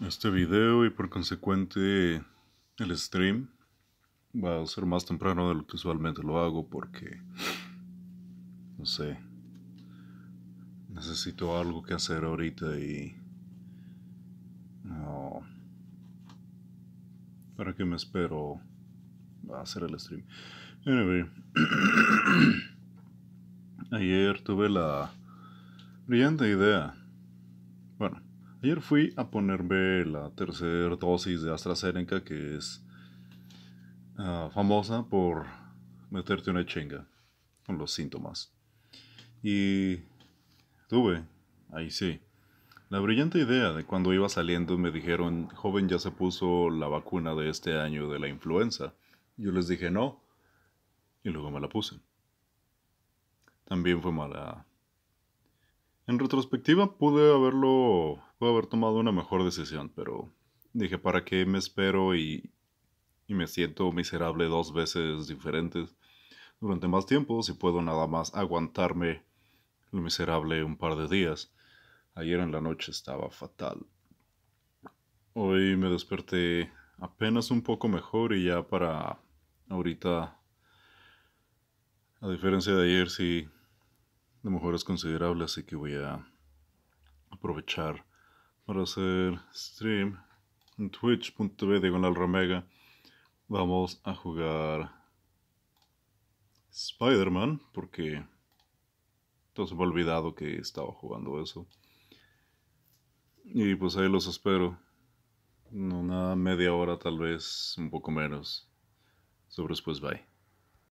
Este video y por consecuente el stream va a ser más temprano de lo que usualmente lo hago porque, no sé, necesito algo que hacer ahorita y... No... ¿Para que me espero a hacer el stream? Anyway, ayer tuve la brillante idea, bueno, Ayer fui a ponerme la tercera dosis de AstraZeneca, que es ah, famosa por meterte una chinga con los síntomas. Y tuve, ahí sí, la brillante idea de cuando iba saliendo me dijeron, joven ya se puso la vacuna de este año de la influenza. Yo les dije no, y luego me la puse. También fue mala. En retrospectiva pude haberlo puedo haber tomado una mejor decisión, pero dije, ¿para qué me espero y, y me siento miserable dos veces diferentes durante más tiempo si puedo nada más aguantarme lo miserable un par de días? Ayer en la noche estaba fatal. Hoy me desperté apenas un poco mejor y ya para ahorita, a diferencia de ayer, sí, lo mejor es considerable, así que voy a aprovechar para hacer stream en twitch.tv la romega vamos a jugar Spider-Man porque entonces me he olvidado que estaba jugando eso y pues ahí los espero una media hora tal vez un poco menos sobre después bye